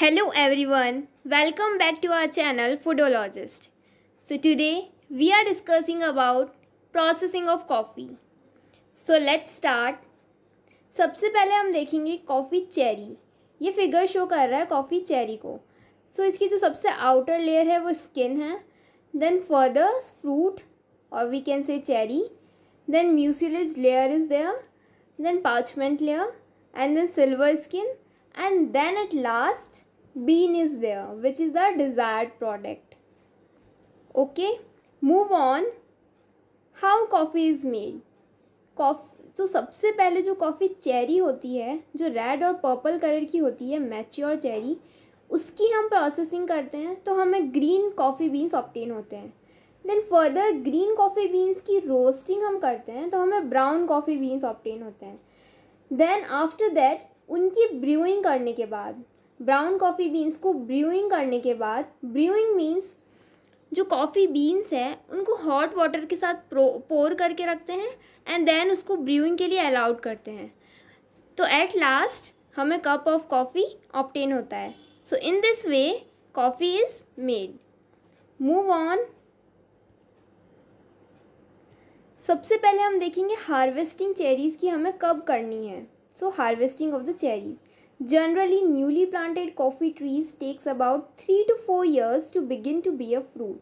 Hello everyone welcome back to our channel foodologist so today we are discussing about processing of coffee so let start सबसे पहले हम देखेंगे coffee cherry ये figure show कर रहा है कॉफ़ी चेरी को सो so, इसकी जो सबसे आउटर लेयर है वो स्किन है देन फर्दर फ्रूट और we can say cherry then mucilage layer is there then parchment layer and then silver skin and then at last bean is there which is the desired product okay move on how coffee is made coffee तो सबसे पहले जो coffee cherry होती है जो red और purple colour की होती है मैच्योर चेरी उसकी हम प्रोसेसिंग करते हैं तो हमें ग्रीन कॉफ़ी बीन्स ऑप्टेन होते हैं then further green coffee beans की रोस्टिंग हम करते हैं तो हमें ब्राउन कॉफ़ी बीन्स ऑप्टेन होते हैं देन आफ्टर दैट उनकी ब्रूइंग करने के बाद ब्राउन कॉफ़ी बीन्स को ब्रूइंग करने के बाद ब्रूइंग मीन्स जो कॉफ़ी बीन्स है उनको हॉट वाटर के साथ प्रो पोर करके रखते हैं एंड देन उसको ब्रूइंग के लिए अलाउड करते हैं तो एट लास्ट हमें कप ऑफ कॉफ़ी ऑप्टेन होता है so in this way coffee is made move on सबसे पहले हम देखेंगे हार्वेस्टिंग चेरीज़ की हमें कब करनी है so harvesting of the cherries Generally, newly planted coffee trees takes about 3 to 4 years to begin to bear fruit.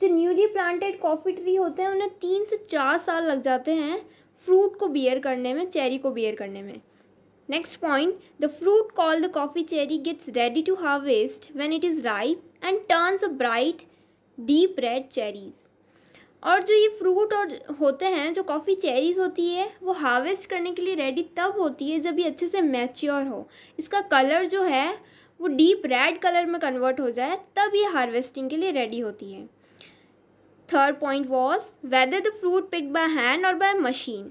जो newly planted coffee tree होते हैं, उन्हें 3 से 4 साल लग जाते हैं fruit को bear करने में, cherry को bear करने में. Next point, the fruit called the coffee cherry gets ready to harvest when it is ripe and turns a bright deep red cherries. और जो ये फ्रूट और होते हैं जो कॉफ़ी चेरीज़ होती है वो हार्वेस्ट करने के लिए रेडी तब होती है जब ये अच्छे से मैच्योर हो इसका कलर जो है वो डीप रेड कलर में कन्वर्ट हो जाए तब ये हार्वेस्टिंग के लिए रेडी होती है third point was whether the fruit pick by hand और बाय मशीन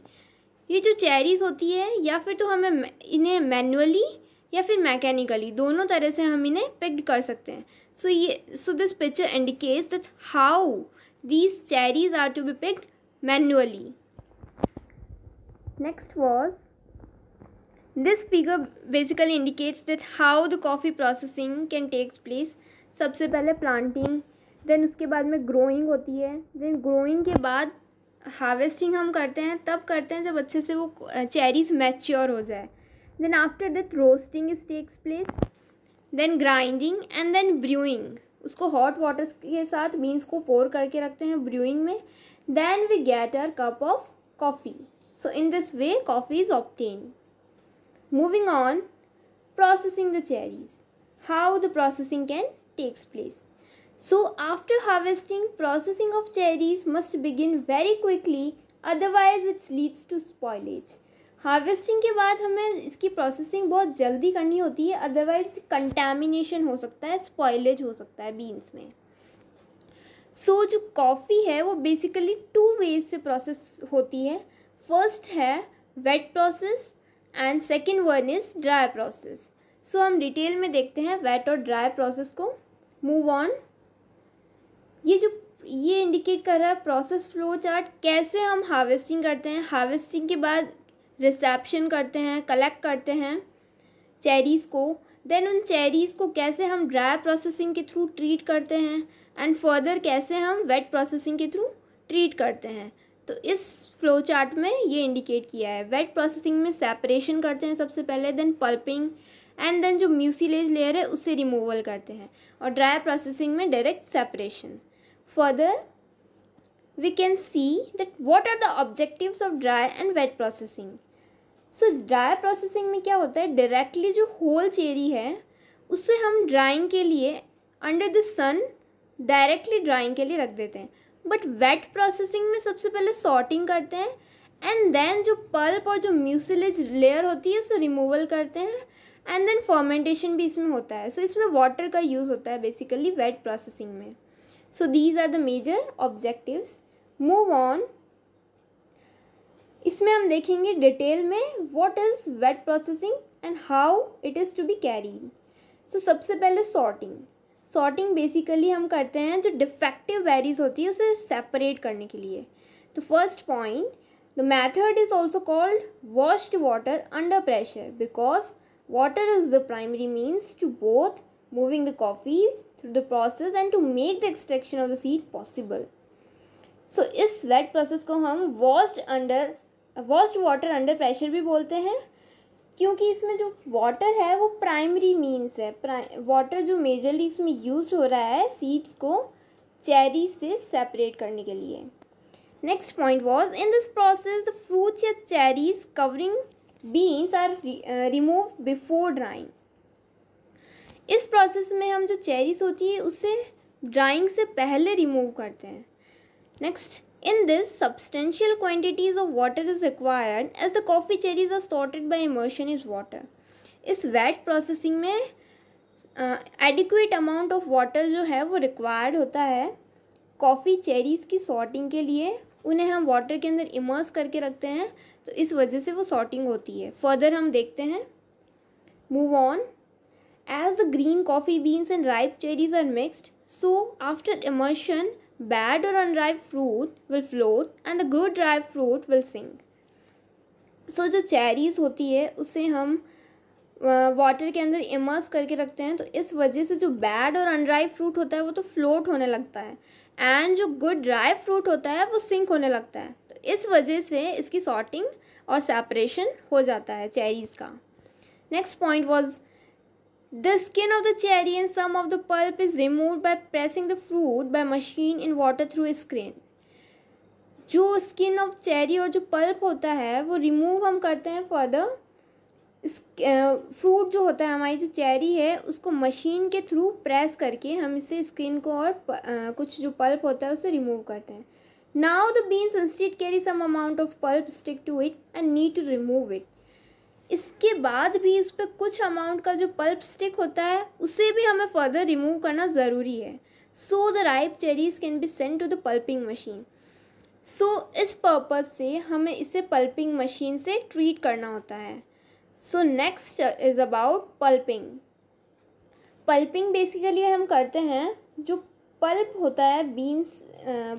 ये जो चेरीज़ होती है या फिर तो हमें इन्हें मैनुअली या फिर मैकेनिकली दोनों तरह से हम इन्हें पिक्ड कर सकते हैं सो so, ये so this picture indicates that how These cherries are to be picked manually. Next was this figure basically indicates that how the coffee processing can takes place. सबसे पहले planting, then उसके बाद में growing होती है then growing के बाद harvesting हम करते हैं तब करते हैं जब अच्छे से वो चेरीज मैच्योर हो जाए then after that roasting is takes place then grinding and then brewing उसको हॉट वाटर के साथ बीन्स को पोर करके रखते हैं ब्रूइंग में then we get a cup of coffee so in this way coffee is obtain moving on processing the cherries how the processing can takes place so after harvesting processing of cherries must begin very quickly otherwise it's leads to spoilage harvesting के बाद हमें इसकी processing बहुत जल्दी करनी होती है otherwise contamination हो सकता है स्पॉयलेज हो सकता है बीन्स में सो so, जो कॉफ़ी है वो बेसिकली टू वेज से प्रोसेस होती है फर्स्ट है wet process and second one is dry process so हम डिटेल में देखते हैं वेट और ड्राई प्रोसेस को मूव ऑन ये जो ये इंडिकेट कर रहा है प्रोसेस फ्लो चार्ट कैसे हम हार्वेस्टिंग करते हैं हार्वेस्टिंग के बाद रिसेप्शन करते हैं कलेक्ट करते हैं चेरीज़ को देन उन चेरीज़ को कैसे हम ड्राई प्रोसेसिंग के थ्रू ट्रीट करते हैं एंड फर्दर कैसे हम वेट प्रोसेसिंग के थ्रू ट्रीट करते हैं तो इस फ्लो चार्ट में ये इंडिकेट किया है वेट प्रोसेसिंग में सेपरेशन करते हैं सबसे पहले देन पल्पिंग एंड देन जो म्यूसीलेज लेयर है उससे रिमूवल करते हैं और ड्राई प्रोसेसिंग में direct separation further we can see that what are the objectives of dry and wet processing so so, dry processing में क्या होता है डायरेक्टली जो होल चेरी है उससे हम ड्राइंग के लिए under the sun directly drying के लिए रख देते हैं बट वेट प्रोसेसिंग में सबसे पहले सॉर्टिंग करते हैं एंड देन जो पल्प और जो म्यूसिलेज लेयर होती है उसे रिमूवल करते हैं एंड देन फॉर्मेंटेशन भी इसमें होता है सो so, इसमें वाटर का यूज़ होता है बेसिकली वेट प्रोसेसिंग में so these are the major objectives move on इसमें हम देखेंगे डिटेल में what is wet processing and how it is to be carried so सबसे पहले सॉर्टिंग सॉर्टिंग बेसिकली हम करते हैं जो डिफेक्टिव वेरीज होती है उसे सेपरेट करने के लिए तो first point the method is also called washed water under pressure because water is the primary means to both moving the coffee through the process and to make the extraction of the seed possible so इस wet process को हम washed under washed water under pressure भी बोलते हैं क्योंकि इसमें जो water है वो प्राइमरी मीन्स है वाटर जो मेजरली इसमें यूज हो रहा है सीड्स को चेरी से सेपरेट करने के लिए next point was in this process the fruits या cherries covering beans are remove before drying इस प्रोसेस में हम जो चेरीज होती है उसे ड्राइंग से पहले रिमूव करते हैं next In this, substantial quantities of water is required as the coffee cherries are sorted by immersion is water. इस वेट प्रोसेसिंग में एडिक्वेट अमाउंट ऑफ वाटर जो है वो रिक्वायर्ड होता है कॉफ़ी चेरीज़ की सॉर्टिंग के लिए उन्हें हम वाटर के अंदर इमर्स करके रखते हैं तो इस वजह से वो सॉर्टिंग होती है फर्दर हम देखते हैं move on as the green coffee beans and ripe cherries are mixed so after immersion Bad or unripe fruit will float and the good ripe fruit will sing. So so, जो चेरीज होती है उसे हम water के अंदर immerse करके रखते हैं तो इस वजह से जो बैड और अनड्राई फ्रूट होता है वो तो फ्लोट होने लगता है एंड जो गुड ड्राई फ्रूट होता है वो सिंक होने लगता है तो इस वजह से इसकी सॉर्टिंग और सेपरेशन हो जाता है चेरीज़ का next point was The skin of the cherry and some of the pulp is removed by pressing the fruit by machine in water through a screen. जो स्किन ऑफ चेरी और जो pulp होता है वो remove हम करते हैं for the fruit जो होता है हमारी जो चेरी है उसको मशीन के थ्रू प्रेस करके हम इसे स्किन को और आ, कुछ जो पल्प होता है उसे रिमूव करते हैं now the beans instead carry some amount of pulp stick to it and need to remove it इसके बाद भी इस पर कुछ अमाउंट का जो पल्प स्टिक होता है उसे भी हमें फर्दर रिमूव करना ज़रूरी है so the ripe cherries can be send to the pulping machine so इस पर्पज़ से हमें इसे पल्पिंग मशीन से ट्रीट करना होता है so next is about pulping pulping basically हम करते हैं जो पल्प होता है बीन्स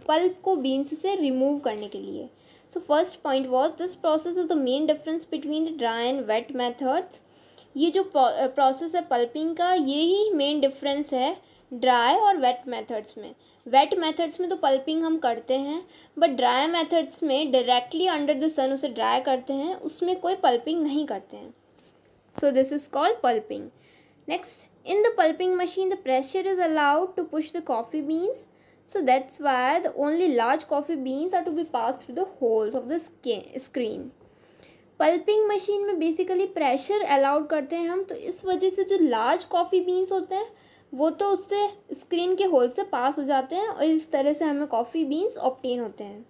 पल्प को बीन्स से रिमूव करने के लिए so first point was this process is the main difference between the dry and wet methods ये जो प्रोसेस है पल्पिंग का ये ही मेन डिफरेंस है ड्राई और वेट मैथड्स में वेट मैथड्स में तो पल्पिंग हम करते हैं बट ड्राई मैथड्स में डायरेक्टली अंडर द सन उसे ड्राई करते हैं उसमें कोई पल्पिंग नहीं करते हैं so this is called pulping next in the pulping machine the pressure is allowed to push the coffee beans So that's why the only large coffee beans are to be passed through the holes of the skin, screen. Pulping machine में basically pressure allowed करते हैं हम तो इस वजह से जो large coffee beans होते हैं वो तो उससे स्क्रीन के होल से पास हो जाते हैं और इस तरह से हमें कॉफ़ी बीन्स ऑप्टेन होते हैं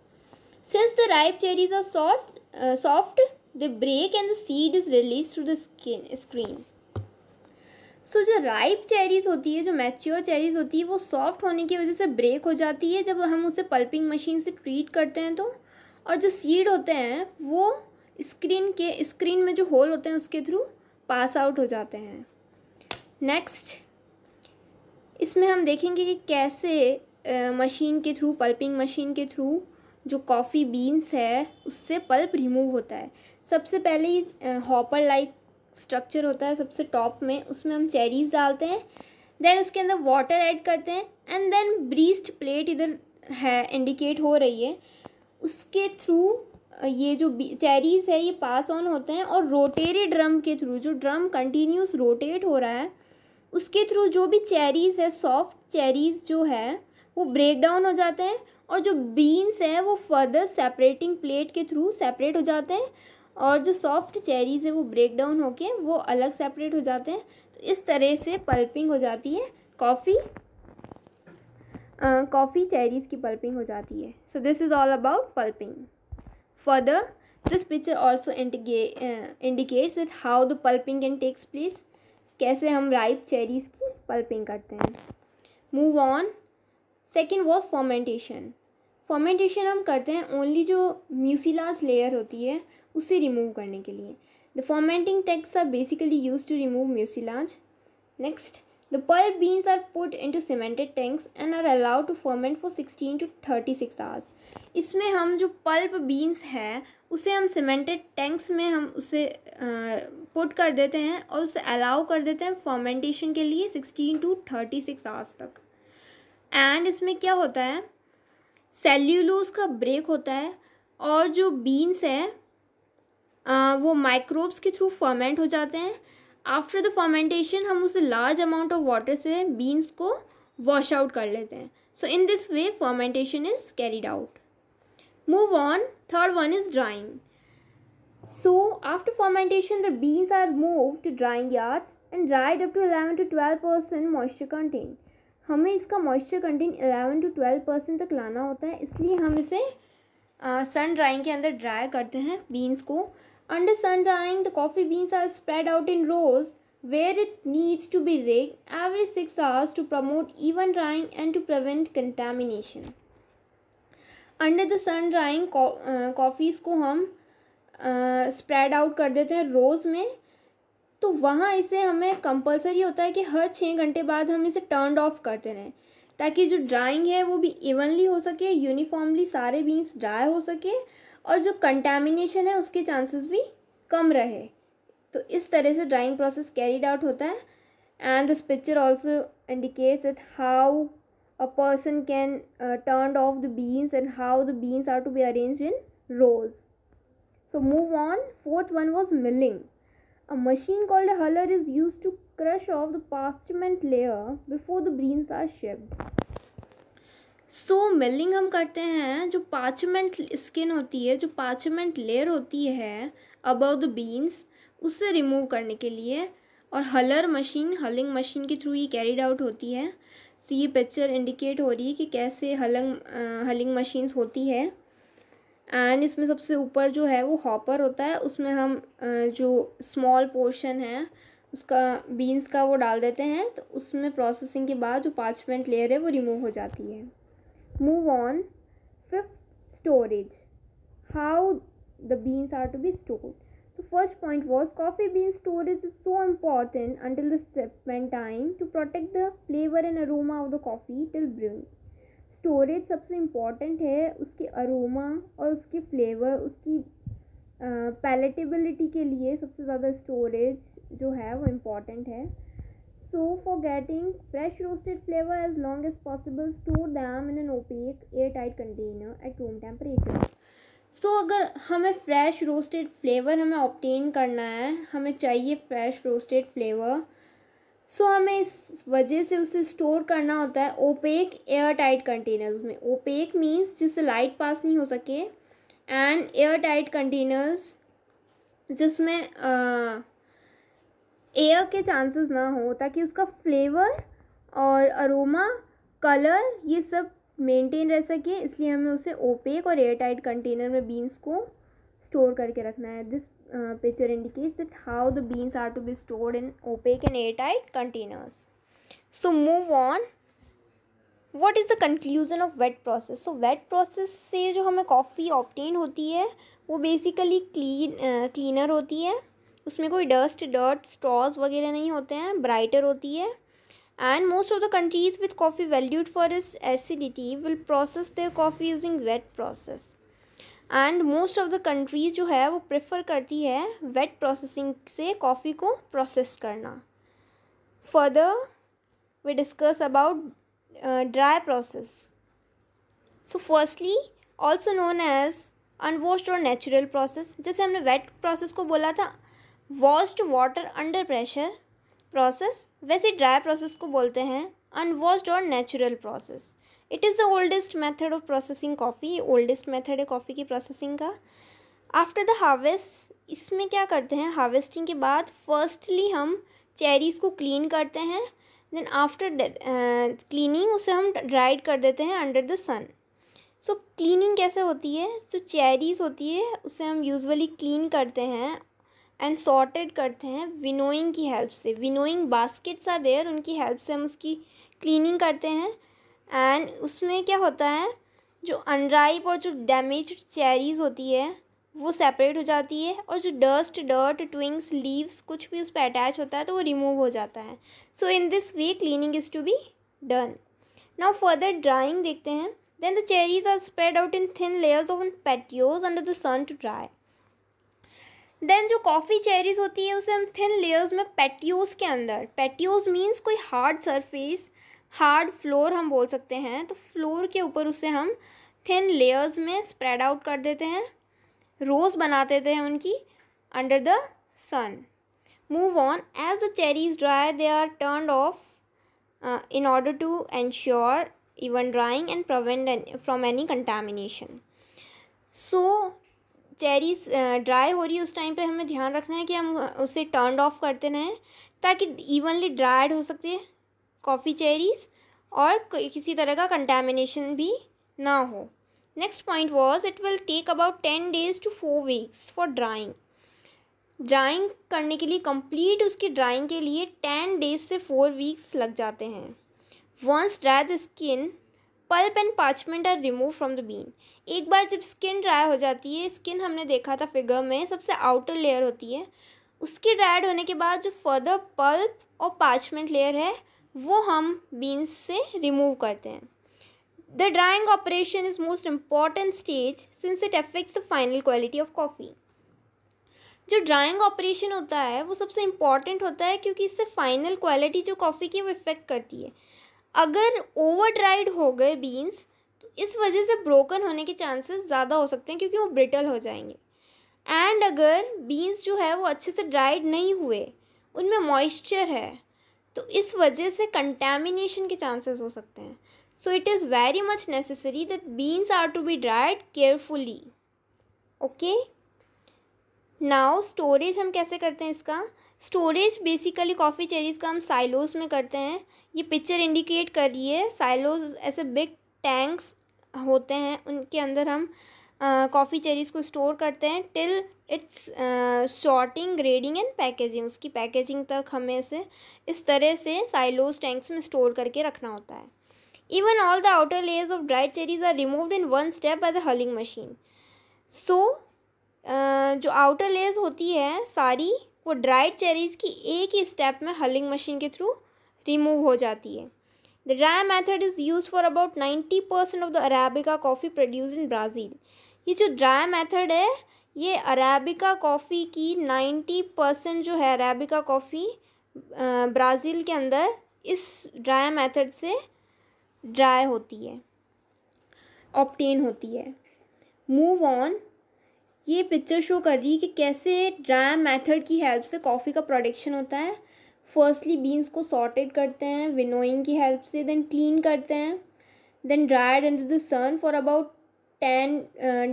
since the ripe cherries are soft soft the break and the seed is release through the skin screen so so, जो राइप चेरीज़ होती है जो मैच्योर चेरीज़ होती है वो सॉफ्ट होने की वजह से ब्रेक हो जाती है जब हम उसे पल्पिंग मशीन से ट्रीट करते हैं तो और जो सीड होते हैं वो स्क्रीन के स्क्रीन में जो होल होते हैं उसके थ्रू पास आउट हो जाते हैं नेक्स्ट इसमें हम देखेंगे कि कैसे मशीन के थ्रू पल्पिंग मशीन के थ्रू जो कॉफ़ी बीन्स है उससे पल्प रिमूव होता है सबसे पहले हॉपर लाइक स्ट्रक्चर होता है सबसे टॉप में उसमें हम चेरीज डालते हैं देन उसके अंदर वाटर ऐड करते हैं एंड देन ब्रीस्ड प्लेट इधर है इंडिकेट हो रही है उसके थ्रू ये जो चेरीज है ये पास ऑन होते हैं और रोटेरी ड्रम के थ्रू जो ड्रम कंटिन्यूस रोटेट हो रहा है उसके थ्रू जो भी चेरीज है सॉफ्ट चेरीज जो है वो ब्रेक डाउन हो जाते हैं और जो बीन्स है वो फर्दर सेपरेटिंग प्लेट के थ्रू सेपरेट हो जाते हैं और जो सॉफ्ट चेरीज़ है वो ब्रेक डाउन होके वो अलग सेपरेट हो जाते हैं तो इस तरह से पल्पिंग हो जाती है कॉफ़ी कॉफ़ी चेरीज़ की पल्पिंग हो जाती है so this is all about pulping further this picture also indicates that how the pulping can takes place कैसे हम राइप चेरीज़ की पल्पिंग करते हैं move on second was fermentation fermentation हम करते हैं ओनली जो म्यूसिलाज लेयर होती है उसे रिमूव करने के लिए the fermenting tanks are basically use to remove mucilage next the pulp beans are put into cemented tanks and are allowed to ferment for sixteen to thirty six hours इसमें हम जो pulp beans है उसे हम cemented tanks में हम उसे put कर देते हैं और उसे अलाउ कर देते हैं फॉर्मेंटेशन के लिए sixteen to thirty six hours तक एंड इसमें क्या होता है सेल्यूलोज का ब्रेक होता है और जो बीन्स है वो माइक्रोब्स के थ्रू फर्मेंट हो जाते हैं आफ्टर द फर्मेंटेशन हम उसे लार्ज अमाउंट ऑफ वाटर से बीन्स को वॉश आउट कर लेते हैं so in this way fermentation is carried out move on third one is drying so after fermentation the beans are move to drying yard and dried up to eleven to twelve percent moisture content हमें इसका moisture content eleven to twelve percent तक लाना होता है इसलिए हम इसे सन uh, drawing के अंदर ड्राई करते हैं बीन्स को Under sun drying, the coffee beans are spread out in rows where it needs to be raked every six hours to promote even drying and to prevent contamination. Under the sun drying, coffees को हम spread out कर देते हैं rows में तो वहाँ इसे हमें compulsory होता है कि हर छः घंटे बाद हम इसे turned off करते रहें ताकि जो drying है वो भी evenly हो सके uniformly सारे beans dry हो सके और जो कंटेमिनेशन है उसके चांसेस भी कम रहे तो इस तरह से ड्राइंग प्रोसेस कैरीड आउट होता है and this picture also indicates that how a person can turn off the beans and how the beans are to be arrange in rows so move on fourth one was milling a machine called huller is use to crush off the parchment layer before the beans are shipped so so, milling हम करते हैं जो parchment skin होती है जो parchment layer होती है above the beans उसे रिमूव करने के लिए और हलर मशीन हलिंग मशीन के थ्रू ये कैरीड आउट होती है सो so, ये पिक्चर इंडिकेट हो रही है कि कैसे हलंग हलिंग मशीन्स होती है एंड इसमें सबसे ऊपर जो है वो हॉपर होता है उसमें हम जो स्मॉल पोर्शन है उसका बीन्स का वो डाल देते हैं तो उसमें प्रोसेसिंग के बाद जो पार्चमेंट लेयर है वो रिमूव हो जाती है move on fifth storage how the beans are to be stored so first point was coffee bean storage is so important until the shipment time to protect the flavor and aroma of the coffee till brewing storage सबसे important है उसके aroma और उसके flavour उसकी palatability के लिए सबसे ज़्यादा स्टोरेज जो है वो इम्पॉर्टेंट है So for getting fresh roasted flavor as long as possible, store them in an opaque airtight container at room temperature. So so, अगर हमें फ्रेश रोस्टेड फ्लेवर हमें ऑप्टेन करना है हमें चाहिए फ्रेश रोस्टेड फ्लेवर सो हमें इस वजह से उसे स्टोर करना होता है ओपेक एयर टाइट कंटेनर्स में ओपेक मीन्स जिससे लाइट पास नहीं हो सके एंड एयर टाइट कंटेनर्स जिसमें एयर के चांसेस ना हो ताकि उसका फ्लेवर और अरोमा कलर ये सब मेंटेन रह सके इसलिए हमें उसे ओपेक और एयर टाइट कंटेनर में बीन्स को स्टोर करके रखना है this picture indicates that how the beans are to be stored in opaque and air tight containers so move on what is the conclusion of wet process so wet process से जो हमें coffee obtain होती है वो basically clean cleaner होती है उसमें कोई डस्ट डर्ट स्टॉज वगैरह नहीं होते हैं ब्राइटर होती है and most of the countries with coffee valued for its acidity will process the coffee using wet process and most of the countries जो है वो प्रेफर करती है वेट प्रोसेसिंग से कॉफ़ी को प्रोसेस करना further we discuss about dry process so firstly also known as unwashed और natural process जैसे हमने वेट प्रोसेस को बोला था washed water under pressure process वैसे ड्राई प्रोसेस को बोलते हैं अनवॉश्ड और natural process it is the oldest method of processing coffee oldest method है कॉफ़ी की प्रोसेसिंग का आफ्टर द हार्वेस्ट इसमें क्या करते हैं हार्वेस्टिंग के बाद फर्स्टली हम चेरीज़ को क्लीन करते हैं देन आफ्टर क्लीनिंग उसे हम ड्राइड कर देते हैं under the sun so cleaning कैसे होती है जो so, चेरीज़ होती है उसे हम यूजुअली क्लीन करते हैं एंड सॉर्टेड करते हैं विनोइंग की हेल्प से विनोइंग बास्केट्स आर देयर उनकी हेल्प से हम उसकी क्लीनिंग करते हैं एंड उसमें क्या होता है जो अनराइप और जो डैमेज चेरीज होती है वो सेपरेट हो जाती है और जो डस्ट डर्ट ट्विंग्स लीव्स कुछ भी उस पर अटैच होता है तो वो रिमूव हो जाता है so in this way cleaning is to be done now further drying देखते हैं then the cherries are spread out in thin layers of patios under the sun to dry then जो कॉफ़ी चेरीज होती है उसे हम thin layers में patios के अंदर पेट्यूज मीन्स कोई हार्ड सरफेस हार्ड फ्लोर हम बोल सकते हैं तो फ्लोर के ऊपर उसे हम थिन लेयर्स में स्प्रेड आउट कर देते हैं रोज़ बना देते हैं उनकी under the sun move on as the cherries dry they are turn off in order to ensure even drying and prevent from any contamination so cherries dry हो रही है उस टाइम पे हमें ध्यान रखना है कि हम उसे टर्न ऑफ करते रहें ताकि इवनली ड्राइड हो सके कॉफ़ी चेरीज और किसी तरह का कंटेमिनेशन भी ना हो next point was it will take about ten days to four weeks for drying drying करने के लिए कंप्लीट उसकी ड्राइंग के लिए टेन डेज से फोर वीक्स लग जाते हैं once dry the skin pulp and parchment are remove from the bean एक बार जब स्किन ड्राई हो जाती है स्किन हमने देखा था फिगर में सबसे आउटर लेयर होती है उसके ड्राइड होने के बाद जो फर्दर पल्प और पार्चमेंट लेयर है वो हम बीन्स से रिमूव करते हैं the drying operation is most important stage since it affects the final quality of coffee जो ड्राइंग ऑपरेशन होता है वो सबसे इम्पॉर्टेंट होता है क्योंकि इससे फाइनल क्वालिटी जो कॉफ़ी की वो इफ़ेक्ट करती है अगर ओवर ड्राइड हो गए बीन्स तो इस वजह से ब्रोकन होने के चांसेस ज़्यादा हो सकते हैं क्योंकि वो ब्रिटल हो जाएंगे एंड अगर बीन्स जो है वो अच्छे से ड्राइड नहीं हुए उनमें मॉइस्चर है तो इस वजह से कंटेमिनेशन के चांसेस हो सकते हैं so it is very much necessary that beans are to be dried carefully okay now storage हम कैसे करते हैं इसका स्टोरेज बेसिकली कॉफ़ी चेरीज़ का हम साइलोस में करते हैं ये पिक्चर इंडिकेट कर रही है साइलोस ऐसे बिग टैंक्स होते हैं उनके अंदर हम कॉफ़ी चेरीज़ को स्टोर करते हैं till its sorting grading and packaging उसकी पैकेजिंग तक हमें इसे इस तरह से साइलोस टैंक्स में स्टोर करके रखना होता है even all the outer layers of dried cherries are removed in one step by the hulling machine so जो आउटर लेयर्स होती है सारी वो ड्राइड चेरीज़ की एक ही स्टेप में हलिंग मशीन के थ्रू रिमूव हो जाती है the dry method is use for about ninety percent of the arabica coffee produce in Brazil ये जो ड्राई मेथड है ये अराबिका कॉफ़ी की नाइन्टी परसेंट जो है अराबिका कॉफ़ी ब्राज़ील के अंदर इस ड्राई मेथड से ड्राई होती है ऑप्टेन होती है मूव ऑन ये पिक्चर शो कर रही है कि कैसे ड्राई मेथड की हेल्प से कॉफ़ी का प्रोडक्शन होता है फर्स्टली बीन्स को सॉर्टेड करते हैं विनोइंग की हेल्प से देन क्लीन करते हैं then dried under the sun for about ten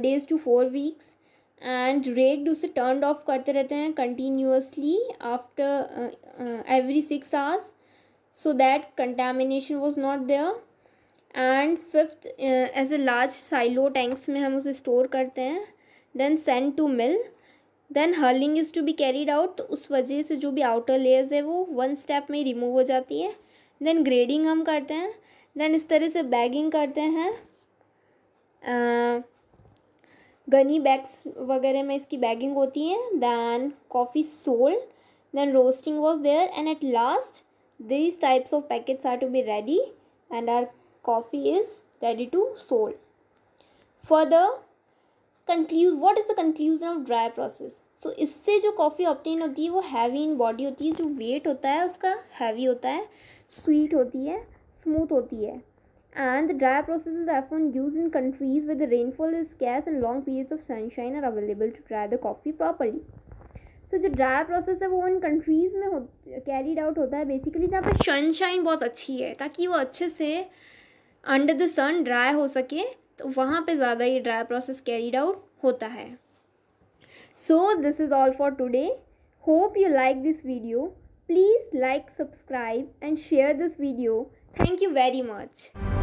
days to four weeks and रेड उसे टर्न ऑफ करते रहते हैं continuously after every six hours so that contamination was not there and fifth as a large silo tanks में हम उसे store करते हैं then send to mill then hulling is to be carried out तो उस वजह से जो भी आउटर लेयर्स है वो वन स्टेप में रिमूव हो जाती है देन ग्रेडिंग हम करते हैं देन इस तरह से बैगिंग करते हैं गनी बैग्स वगैरह में इसकी बैगिंग होती है then coffee sold then roasting was there and at last these types of packets are to be ready and are coffee is ready to sold further conclude what is the conclusion of dry process so इससे जो coffee obtain होती है वो heavy in body होती है जो wait होता है उसका हैवी होता है स्वीट होती है स्मूथ होती है and the dry process is often use in countries with rainfall is scarce and long period of sunshine are available to dry the coffee properly so जो ड्राई प्रोसेस है वो इन countries में हो carried out होता है basically जहाँ पर sunshine बहुत अच्छी है ताकि वो अच्छे से अंडर द सन ड्राई हो सके तो वहाँ पे ज़्यादा ये ड्राई प्रोसेस कैरीड आउट होता है so this is all for today hope you like this video please like subscribe and share this video thank you very much